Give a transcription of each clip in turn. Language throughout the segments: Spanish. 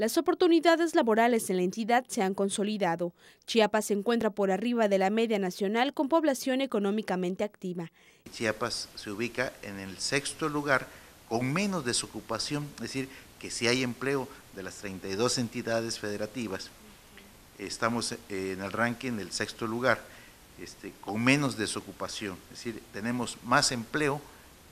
Las oportunidades laborales en la entidad se han consolidado. Chiapas se encuentra por arriba de la media nacional con población económicamente activa. Chiapas se ubica en el sexto lugar con menos desocupación, es decir, que si hay empleo de las 32 entidades federativas, estamos eh, en el ranking del sexto lugar, este, con menos desocupación, es decir, tenemos más empleo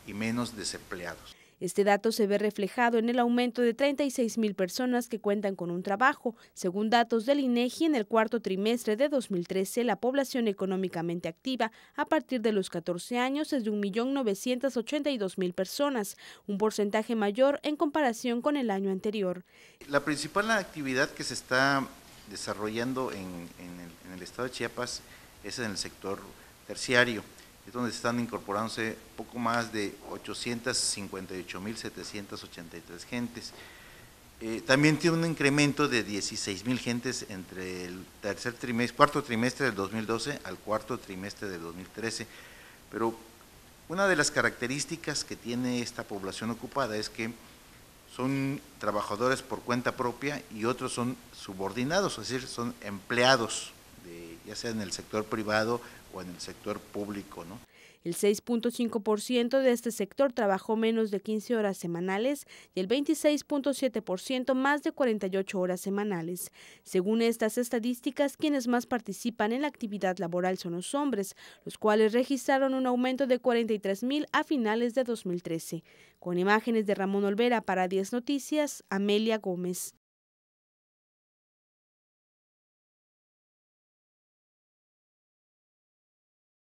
y menos desempleados. Este dato se ve reflejado en el aumento de 36 mil personas que cuentan con un trabajo. Según datos del INEGI, e en el cuarto trimestre de 2013, la población económicamente activa a partir de los 14 años es de 1.982.000 personas, un porcentaje mayor en comparación con el año anterior. La principal actividad que se está desarrollando en, en el estado de Chiapas es en el sector terciario es donde están incorporándose poco más de 858.783 gentes. Eh, también tiene un incremento de 16.000 gentes entre el tercer trimestre, cuarto trimestre del 2012 al cuarto trimestre del 2013. Pero una de las características que tiene esta población ocupada es que son trabajadores por cuenta propia y otros son subordinados, es decir, son empleados, ya sea en el sector privado o en el sector público. ¿no? El 6.5% de este sector trabajó menos de 15 horas semanales y el 26.7% más de 48 horas semanales. Según estas estadísticas, quienes más participan en la actividad laboral son los hombres, los cuales registraron un aumento de 43.000 a finales de 2013. Con imágenes de Ramón Olvera para 10 Noticias, Amelia Gómez.